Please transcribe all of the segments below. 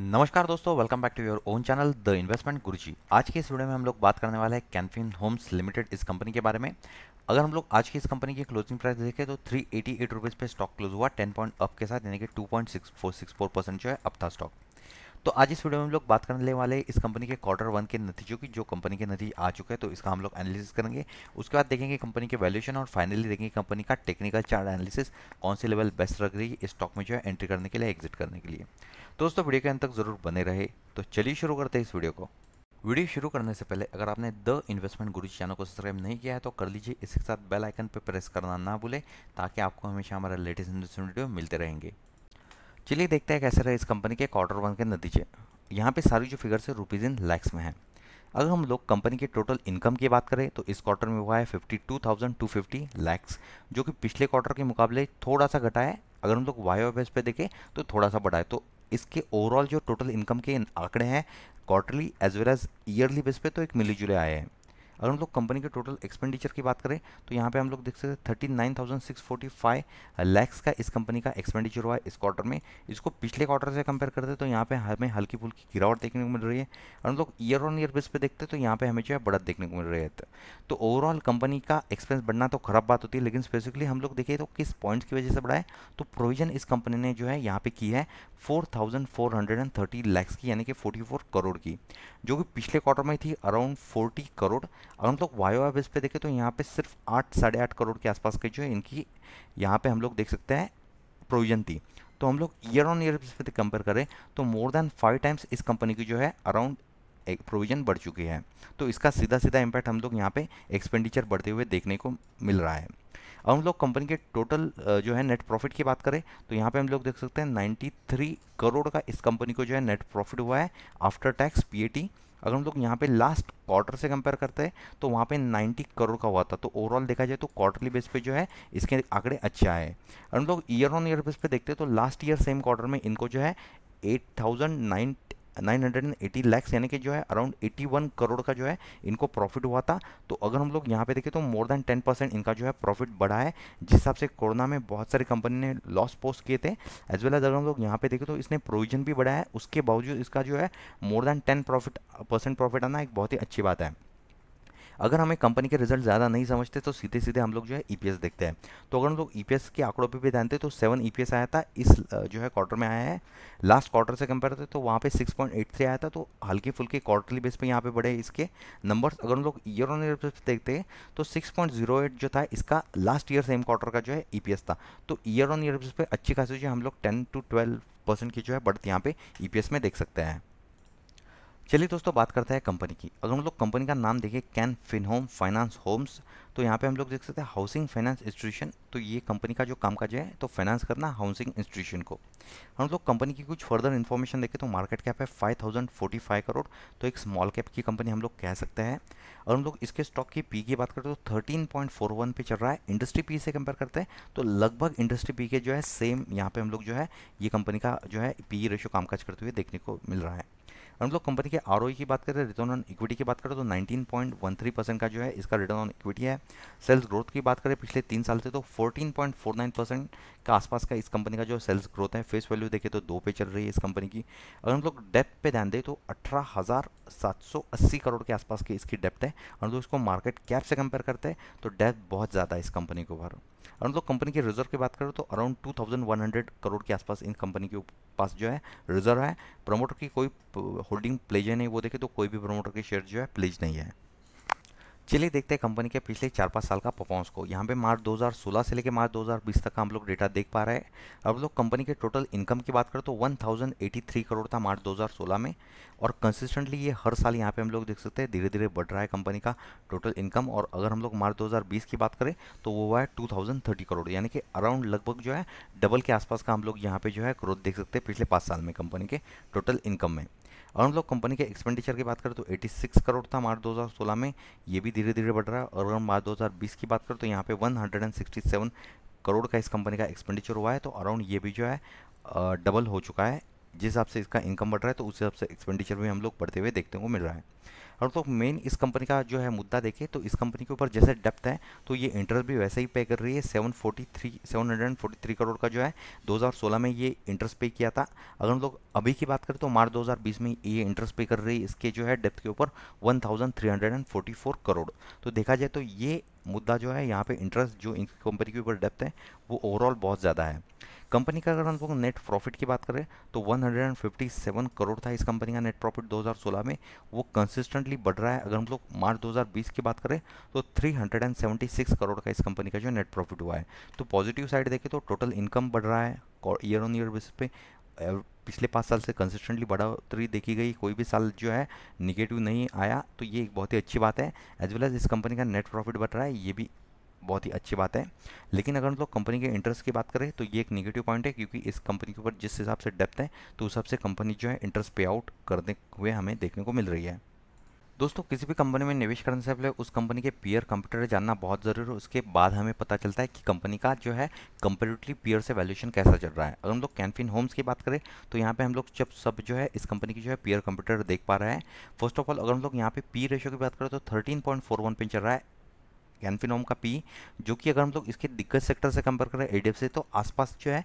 नमस्कार दोस्तों welcome back to your own channel the investment Guruji आज के इस वीडियो में हम लोग बात करने वाले हैं कैनफिन होम्स लिमिटेड इस कंपनी के बारे में अगर हम लोग आज की इस कंपनी की क्लोजिंग प्राइस देखें तो थ्री एटी एट रुपीज़ पर स्टॉक क्लोज हुआ टेन पॉइंट अप के साथ यानी कि two point six four six four percent जो है अप था स्टॉक तो आज इस वीडियो में हम लोग बात करने वाले इस कंपनी के क्वार्टर वन के नतीजों की जो कंपनी के नतीजे आ चुके हैं तो इसका हम लोग एनालिसिस करेंगे उसके बाद देखेंगे कंपनी के वैल्यूएशन और फाइनली देखेंगे कंपनी का टेक्निकल चार्ट एनालिसिस कौन से लेवल बेस्ट रख रही है स्टॉक में जो है एंट्री करने के लिए एग्जिट करने के लिए दोस्तों वीडियो के अंत तक जरूर बने रहे तो चलिए शुरू करते हैं इस वीडियो को वीडियो शुरू करने से पहले अगर आपने द इन्वेस्टमेंट गुरु चैनल को सब्सक्राइब नहीं किया है तो कर लीजिए इसके साथ बेल आइकन पर प्रेस करना ना भूलें ताकि आपको हमेशा हमारा लेटेस्ट इन्वेस्टमेंट वीडियो मिलते रहेंगे चलिए देखते हैं कैसे रहे इस कंपनी के क्वार्टर वन के नतीजे यहाँ पे सारी जो फिगर्स है रुपीज़ इन लैक्स में है अगर हम लोग कंपनी के टोटल इनकम की बात करें तो इस क्वार्टर में हुआ है 52,250 लैक्स जो कि पिछले क्वार्टर के मुकाबले थोड़ा सा घटा है अगर हम लोग वाई बेस पे देखें तो थोड़ा सा बढ़ा है तो इसके ओवरऑल जो टोटल इनकम के आंकड़े हैं quarterly as well as yearly base पे तो एक मिली जुले आए हैं अगर हम लोग कंपनी के टोटल एक्सपेंडिचर की बात करें तो यहाँ पे हम लोग देख सकते हैं thirty nine thousand six forty five lakhs का इस कंपनी का एक्सपेंडिचर हुआ है इस क्वार्टर में इसको पिछले क्वार्टर से कंपेयर करते तो यहाँ पे हमें हल्की फुल्की गिरावट देखने को मिल रही है और हम लोग ईयर ऑन ईयर बेस पर देखते तो यहाँ पे हमें जो है बढ़त देखने को मिल रही है तो ओवरऑल कंपनी का एक्सपेंस बढ़ना तो खराब बात होती है लेकिन स्पेसिफिकली हम लोग देखें तो किस पॉइंट्स की वजह से बढ़ाए तो प्रोविजन इस कंपनी ने जो है यहाँ पे की है four thousand four hundred and thirty lakhs की यानी कि फोर्टी फोर करोड़ की जो कि पिछले क्वार्टर में थी अराउंड फोर्टी करोड़ अगर हम लोग वाई वाई बेस पे देखें तो यहाँ पे सिर्फ आठ साढ़े आठ करोड़ के आसपास की जो है इनकी यहाँ पे हम लोग देख सकते हैं प्रोविजन थी तो हम लोग ईयर ऑन ईयर बेस पे कंपेयर करें तो मोर देन फाइव टाइम्स इस कंपनी की जो है अराउंड एक प्रोविजन बढ़ चुकी है तो इसका सीधा सीधा इम्पैक्ट हम लोग यहाँ पे एक्सपेंडिचर बढ़ते हुए देखने को मिल रहा है अब हम लोग कंपनी के टोटल जो है नेट प्रॉफिट की बात करें तो यहाँ पे हम लोग देख सकते हैं 93 करोड़ का इस कंपनी को जो है नेट प्रॉफिट हुआ है आफ्टर टैक्स पीएटी अगर हम लोग यहाँ पे लास्ट क्वार्टर से कंपेयर करते हैं तो वहाँ पे 90 करोड़ का हुआ था तो ओवरऑल देखा जाए तो क्वार्टरली बेस पे जो है इसके आंकड़े अच्छे आए अगर हम लोग ईयर ऑन ईयर बेस पे देखते हैं तो लास्ट ईयर सेम क्वार्टर में इनको जो है एट थाउजेंड नाइन 980 लाख यानी कि जो है अराउंड 81 करोड़ का जो है इनको प्रॉफिट हुआ था तो अगर हम लोग यहाँ पे देखें तो मोर देन 10 परसेंट इनका जो है प्रॉफिट बढ़ा है जिस हिसाब से कोरोना में बहुत सारी कंपनी ने लॉस पोस्ट किए थे एज वेल एज अगर हम लोग यहाँ पे देखें तो इसने प्रोविजन भी बढ़ाया है उसके बावजूद इसका जो है more than ten profit percent profit आना एक बहुत ही अच्छी बात है अगर हमें कंपनी के रिजल्ट ज़्यादा नहीं समझते तो सीधे सीधे हम लोग जो है ई e देखते हैं तो अगर हम लोग ई e के आंकड़ों पर भी जानते तो सेवन ई e आया था इस जो है क्वार्टर में आया है लास्ट क्वार्टर से कंपेयर करते तो वहाँ पे सिक्स पॉइंट एट थ्री आया था तो हल्के फुल्के क्वार्टरली बेस पे यहाँ पे बढ़े इसके नंबर्स अगर हम लोग ईयर ऑन ईयर देखते हैं तो सिक्स पॉइंट जीरो एट जो था इसका लास्ट ईयर सेम क्वार्टर का जो है ई था तो ईयर ऑन ईयर पे अच्छी खासी जो है हम लोग टेन टू ट्वेल्व परसेंट की जो है बढ़त यहाँ पे ईपीएस में देख सकते हैं चलिए दोस्तों बात करते हैं कंपनी की अगर हम लोग कंपनी का नाम देखें Can Fin Home Finance Homes तो यहाँ पे हम लोग देख सकते हैं हाउसिंग फाइनेंस इंस्टीट्यूशन तो ये कंपनी का जो काम काज है तो फाइनेंस करना हाउसिंग इंस्टीट्यूशन को हम लोग कंपनी की कुछ फर्दर इन्फॉर्मेशन देखें तो मार्केट कैप है five thousand forty five crore तो एक स्मॉल कैप की कंपनी हम लोग कह सकते हैं और हम लोग इसके स्टॉक की पी की बात करते हैं तो थर्टीन पॉइंट फोर वन पे चल रहा है इंडस्ट्री पी से कंपेयर करते हैं तो लगभग इंडस्ट्री पी के जो है सेम यहाँ पर हम लोग जो है ये कंपनी का जो है पी रेशो कामकाज करते हुए देखने को मिल रहा है हम लोग कंपनी के आर e की बात करें रिटर्न ऑन इक्विटी की बात करें तो 19.13 परसेंट का जो है इसका रिटर्न ऑन इक्विटी है सेल्स ग्रोथ की बात करें पिछले तीन साल से तो 14.49 परसेंट के आसपास का इस कंपनी का जो सेल्स ग्रोथ है फेस वैल्यू देखें तो दो पे चल रही है इस कंपनी की अगर हम लोग डेप्थ पे ध्यान दें तो अठारह करोड़ के आसपास की इसकी डेप्थ है और जो इसको मार्केट कैप से कंपेयर करते हैं तो डेप्थ बहुत ज़्यादा है इस कंपनी के ऊपर और हम लोग कंपनी के रिजर्व की बात करें तो around two thousand one hundred crore के आसपास इन कंपनी के पास जो है रिजर्व है प्रमोटर की कोई होल्डिंग प्लेज नहीं वो देखे तो कोई भी प्रमोटर के शेयर जो है प्लेज नहीं है चलिए देखते हैं कंपनी के पिछले चार पाँच साल का परफॉर्मेंस को यहाँ पे मार्च 2016 से लेकर मार्च 2020 तक का हम लोग डेटा देख पा रहे हैं अब लोग कंपनी के टोटल इनकम की बात करें तो 1083 करोड़ था मार्च 2016 में और कंसिस्टेंटली ये हर साल यहाँ पे हम लोग देख सकते हैं धीरे धीरे बढ़ रहा है कंपनी का टोटल इनकम और अगर हम लोग मार्च दो की बात करें तो वो हुआ है टू करोड़ यानी कि अराउंड लगभग जो है डबल के आसपास का हम लोग यहाँ पे जो है ग्रोथ देख सकते हैं पिछले पाँच साल में कंपनी के टोटल इनकम में और हम लोग कंपनी के एक्सपेंडिचर की बात करें तो 86 करोड़ था मार्च 2016 में ये भी धीरे धीरे बढ़ रहा है और अगर मार्च 2020 की बात करें तो यहाँ पे 167 करोड़ का इस कंपनी का एक्सपेंडिचर हुआ है तो अराउंड ये भी जो है डबल हो चुका है जिस हिसाब से इसका इनकम बढ़ रहा है तो उस हिसाब से एक्सपेंडिचर भी हम लोग बढ़ते हुए देखने को मिल रहा है और तो मेन इस कंपनी का जो है मुद्दा देखें तो इस कंपनी के ऊपर जैसे डेप्थ है तो ये इंटरेस्ट भी वैसे ही पे कर रही है seven 743 three seven hundred and forty three crore का जो है दो हज़ार सोलह में ये इंटरेस्ट पे किया था अगर हम लोग अभी की बात करें तो मार्च दो हज़ार बीस में ये इंटरेस्ट पे कर रही है इसके जो है डेप्थ के ऊपर one thousand three hundred and forty four crore तो देखा जाए तो ये मुद्दा जो है यहाँ पर इंटरेस्ट जो इन कंपनी के ऊपर डेप्थ है वो ओवरऑल बहुत ज़्यादा है कंपनी का अगर हम लोग नेट प्रॉफिट की बात करें तो 157 करोड़ था इस कंपनी का नेट प्रॉफिट 2016 में वो कंसिस्टेंटली बढ़ रहा है अगर हम लोग मार्च 2020 की बात करें तो 376 करोड़ का इस कंपनी का जो नेट प्रॉफिट हुआ है तो पॉजिटिव साइड देखें तो टोटल इनकम बढ़ रहा है ईयर ऑन ईयर बेसिस पे पिछले पाँच साल से कंसिस्टेंटली बढ़ोतरी देखी गई कोई भी साल जो है निगेटिव नहीं आया तो ये एक बहुत ही अच्छी बात है एज वेल एज इस कंपनी का नेट प्रॉफिट बढ़ रहा है ये भी बहुत ही अच्छी बात है लेकिन अगर हम लोग कंपनी के इंटरेस्ट की बात करें तो ये एक नेगेटिव पॉइंट है क्योंकि इस कंपनी के ऊपर जिस हिसाब से डेप्थ है तो उस हिसाब से कंपनी जो है इंटरेस्ट पे आउट करते हुए हमें देखने को मिल रही है दोस्तों किसी भी कंपनी में निवेश करने से पहले उस कंपनी के पीयर कंप्यूटर जानना बहुत ज़रूरी है उसके बाद हमें पता चलता है कि कंपनी का जो है कंपेरेटिवली पीयर से वैल्यूशन कैसा चल रहा है अगर हम लोग कैनफिन होम्स की बात करें तो यहाँ पे हम लोग जब सब जो है इस कंपनी की जो है पीयर कंप्यूटर देख पा रहे हैं फर्स्ट ऑफ ऑल अगर हम लोग यहाँ पे पी रेशो की बात करें तो थर्टीन पॉइंट फोर वन पे चल रहा है कैनफिनोम का पी जो कि अगर हम लोग इसके दिग्गज सेक्टर से कंपेयर करें ए एडीएफ तो आसपास जो है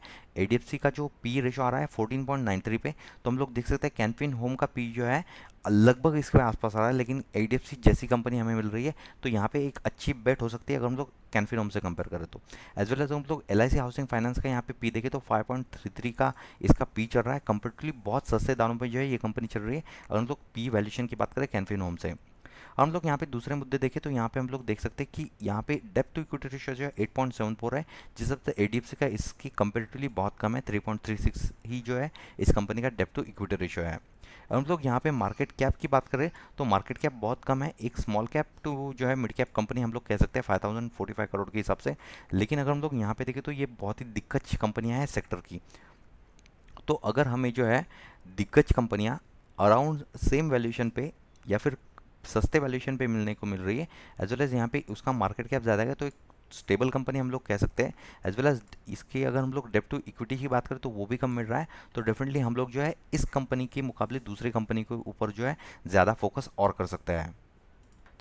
सी का जो पी रेशो आ रहा है 14.93 पे तो हम लोग देख सकते हैं कैनफिन होम का पी जो है लगभग इसके आसपास आ रहा है लेकिन ए जैसी कंपनी हमें मिल रही है तो यहाँ पे एक अच्छी बेट हो सकती है अगर हम लोग कैनफिन होम से कंपेयर करें तो एज वेल एज हम लोग एल हाउसिंग फाइनेंस का यहाँ पे पी देखें तो 5.33 का इसका पी चल रहा है कंपेटिवली बहुत सस्ते दामों पर जो है ये कंपनी चल रही है अगर हम लोग पी वैल्यूशन की बात करें कैनफिन होम से और हम लोग यहाँ पे दूसरे मुद्दे देखें तो यहाँ पे हम लोग देख सकते हैं कि यहाँ पे डेप्थ टू इक्विटी रेशियो जो है एट पॉइंट सेवन फोर है जिस हफ्ते ए डी एफ सी का इसकी कंपेरेटिवली बहुत कम है थ्री पॉइंट थ्री सिक्स ही जो है इस कंपनी का डेप्थ टू इक्विटी रेशियो है हम लोग यहाँ पे मार्केट कैप की बात करें तो मार्केट कैप बहुत कम है एक स्मॉल कैप टू जो है मिड कैप कंपनी हम लोग कह सकते हैं five thousand forty five crore के हिसाब से लेकिन अगर हम लोग यहाँ पे देखें तो ये बहुत ही दिक्कत कंपनियाँ हैं सेक्टर की तो अगर हमें जो है दिग्गज कंपनियाँ अराउंड सेम वैल्यूशन पे या फिर सस्ते वैल्यूशन पे मिलने को मिल रही है एज वेल एज़ यहाँ पे उसका मार्केट कैप ज़्यादा है तो एक स्टेबल कंपनी हम लोग कह सकते हैं एज वेल एज इसकी अगर हम लोग डेप टू इक्विटी की बात करें तो वो भी कम मिल रहा है तो डेफिनेटली हम लोग जो है इस कंपनी के मुकाबले दूसरी कंपनी के ऊपर जो है ज़्यादा फोकस और कर सकते हैं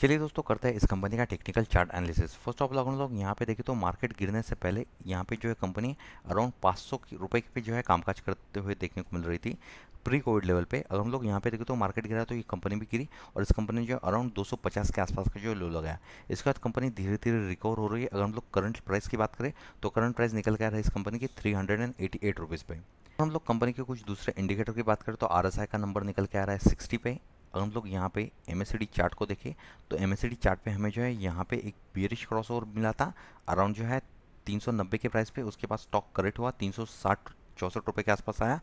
चलिए दोस्तों करते हैं इस कंपनी का technical chart analysis first of all लोग यहाँ पे देखिए तो मार्केट गिरने से पहले यहाँ पे जो है कंपनी अराउंड पाँच सौ रुपये के जो है कामकाज करते हुए देखने को मिल रही थी प्री कोविड लेवल पे अगर हम लोग यहाँ पे देखें तो मार्केट गिरा तो ये कंपनी भी गिरी और इस कंपनी ने जो अराउंड 250 के आसपास का जो लो लगाया इसके बाद कंपनी धीरे धीरे रिकवर हो रही है अगर हम लोग करंट प्राइस की बात करें तो करंट प्राइस निकल गया है इस कंपनी की three hundred and eighty eight rupees पे हम लोग कंपनी के कुछ दूसरे इंडिकेटर की बात करें तो आर का नंबर निकल के आ रहा है सिक्सटी पे अगर हम लोग यहाँ पे एम चार्ट को देखें तो एम चार्ट पे हमें जो है यहाँ पे एक बियरिश क्रॉस ओवर मिला था अराउंड जो है 390 के प्राइस पे उसके पास स्टॉक करेक्ट हुआ 360 चौसठ रुपये के आसपास आया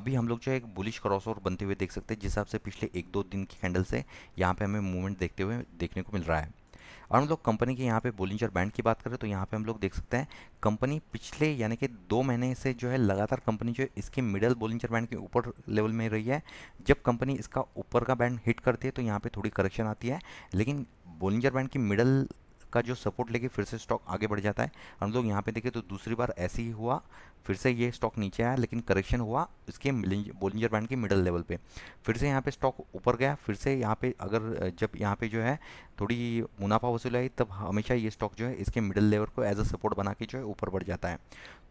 अभी हम लोग जो है एक बुलिश क्रॉस ओवर बनते हुए देख सकते हैं जिस हिसाब से पिछले एक दो दिन की कैंडल से यहाँ पे हमें मूवमेंट देखते हुए देखने को मिल रहा है और हम लोग कंपनी के यहाँ पे बोलिंजर बैंड की बात करें तो यहाँ पे हम लोग देख सकते हैं कंपनी पिछले यानी कि दो महीने से जो है लगातार कंपनी जो है इसके मिडल बोलिंजर बैंड के ऊपर लेवल में रही है जब कंपनी इसका ऊपर का बैंड हिट करती है तो यहाँ पर थोड़ी करेक्शन आती है लेकिन बोलिंजर बैंड की मिडल का जो सपोर्ट लेके फिर से स्टॉक आगे बढ़ जाता है हम लोग यहाँ पे देखें तो दूसरी बार ऐसे ही हुआ फिर से ये स्टॉक नीचे आया लेकिन करेक्शन हुआ इसके बोलिंजर बैंड के मिडल लेवल पे फिर से यहाँ पे स्टॉक ऊपर गया फिर से यहाँ पे अगर जब यहाँ पे जो है थोड़ी मुनाफा वसूल आई तब हमेशा ये स्टॉक जो है इसके मिडल लेवल को एज अ सपोर्ट बना के जो है ऊपर बढ़ जाता है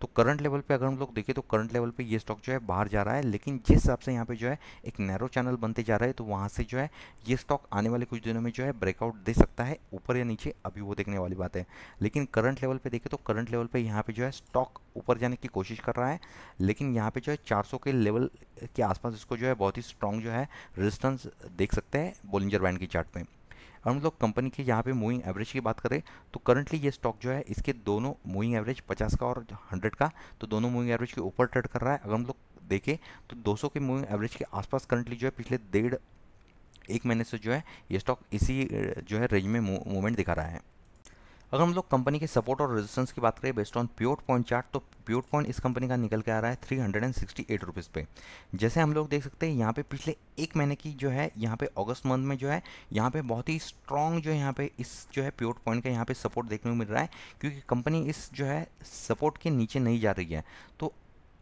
तो करंट लेवल पे अगर हम लोग देखें तो करंट लेवल पे ये स्टॉक जो है बाहर जा रहा है लेकिन जिस हिसाब से यहाँ पे जो है एक नैरो चैनल बनते जा रहा है तो वहाँ से जो है ये स्टॉक आने वाले कुछ दिनों में जो है ब्रेकआउट दे सकता है ऊपर या नीचे अभी वो देखने वाली बात है लेकिन करंट लेवल पर देखें तो करंट लेवल पर यहाँ पर जो है स्टॉक ऊपर जाने की कोशिश कोशिश कर रहा है लेकिन यहाँ पे जो है 400 के लेवल के आसपास इसको जो है बहुत ही स्ट्रॉन्ग जो है रेजिस्टेंस देख सकते हैं बोलिंजर बैंड की चार्ट में और हम लोग कंपनी के यहाँ पे मूविंग एवरेज की बात करें तो करंटली ये स्टॉक जो है इसके दोनों मूविंग एवरेज 50 का और 100 का तो दोनों मूविंग एवरेज के ऊपर ट्रेड कर रहा है अगर हम लोग देखें तो 200 के मूविंग एवरेज के आसपास करंटली जो है पिछले डेढ़ एक महीने से जो है ये स्टॉक इसी जो है रेंज में मूवमेंट दिखा रहा है अगर हम लोग कंपनी के सपोर्ट और रेजिस्टेंस की बात करें based on pure point chart तो प्योर पॉइंट इस कंपनी का निकल के आ रहा है three hundred and sixty eight rupees पे जैसे हम लोग देख सकते हैं यहाँ पे पिछले एक महीने की जो है यहाँ पे अगस्त मंथ में जो है यहाँ पे बहुत ही स्ट्रॉन्ग जो है यहाँ पे इस जो है प्योर पॉइंट का यहाँ पे सपोर्ट देखने को मिल रहा है क्योंकि कंपनी इस जो है सपोर्ट के नीचे नहीं जा रही है तो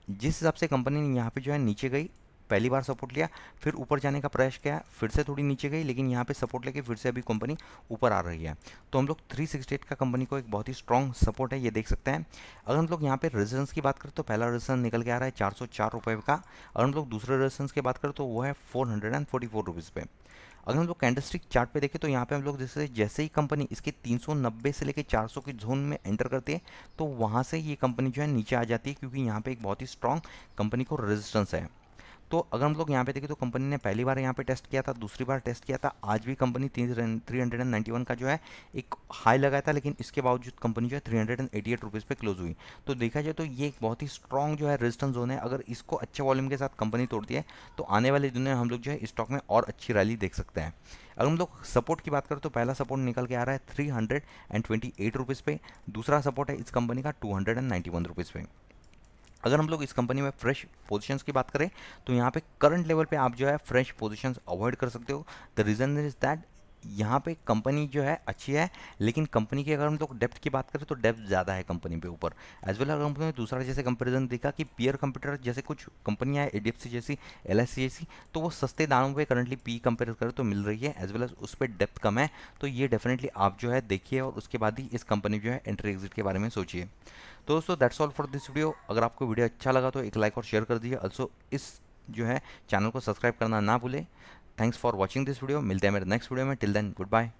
जिस हिसाब से कंपनी यहाँ पे जो है नीचे गई पहली बार सपोर्ट लिया फिर ऊपर जाने का प्रयास किया फिर से थोड़ी नीचे गई लेकिन यहाँ पे सपोर्ट लेके फिर से अभी कंपनी ऊपर आ रही है तो हम लोग थ्री सिक्सटी एट का कंपनी को एक बहुत ही स्ट्रॉन्ग सपोर्ट है ये देख सकते हैं अगर हम लोग यहाँ पे रेजिडेंस की बात करें तो पहला रेजिडेंस निकल के आ रहा है चार सौ चार रुपये का अगर हम लोग दूसरे रेजिडेंस की बात करें तो वो है four hundred and forty four rupees अगर हम लोग कैंडस्ट्रिक चार्ट पे देखें तो यहाँ पे हम लोग जैसे जैसे ही कंपनी इसके 390 से लेकर 400 के जोन में एंटर करती है तो वहाँ से ये कंपनी जो है नीचे आ जाती है क्योंकि यहाँ पे एक बहुत ही स्ट्रॉन्ग कंपनी को रेजिस्टेंस है तो अगर हम लोग यहाँ पे देखें तो कंपनी ने पहली बार यहाँ पे टेस्ट किया था दूसरी बार टेस्ट किया था आज भी company three hundred and ninety one का जो है एक हाई लगाया था लेकिन इसके बावजूद कंपनी जो है three hundred and eighty eight rupees पर क्लोज हुई तो देखा जाए तो ये एक बहुत ही स्ट्रॉन्ग जो है रेजिस्टेंस जोन है अगर इसको अच्छे वॉल्यूम के साथ कंपनी तोड़ती है तो आने वाले दिनों में हम लोग जो है स्टॉक में और अच्छी रैली देख सकते हैं अगर हम लोग सपोर्ट की बात करें तो पहला सपोर्ट निकल के आ रहा है three hundred and twenty eight rupees पे दूसरा सपोर्ट है इस कंपनी का two hundred and ninety one rupees पे अगर हम लोग इस कंपनी में फ्रेश पोजीशंस की बात करें तो यहाँ पे करंट लेवल पे आप जो है फ्रेश पोजीशंस अवॉइड कर सकते हो द रीज़न इज दैट यहाँ पे कंपनी जो है अच्छी है लेकिन कंपनी की अगर हम लोग डेप्थ की बात करें तो डेप्थ ज़्यादा है कंपनी पे ऊपर एज वेल अगर हमने दूसरा जैसे कंपेरिजन देखा कि पियर कंप्यूटर जैसे कुछ कंपनियाँ ए डी जैसी एल जैसी तो वो सस्ते दामों पर करंटली पी कंपेयर करें तो मिल रही है एज वेल एज उस पर डेप्थ कम है तो ये डेफिनेटली आप जो है देखिए और उसके बाद ही इस कंपनी जो है एंट्री एग्जिट के बारे में सोचिए तो दोस्तों that's all for this video अगर आपको वीडियो अच्छा लगा तो एक लाइक और शेयर कर दीजिए ऑल्सो इस जो है चैनल को सब्सक्राइब करना ना भूलें thanks for watching this video मिलते हैं मेरे नेक्स्ट वीडियो में टिल देन गुड बाय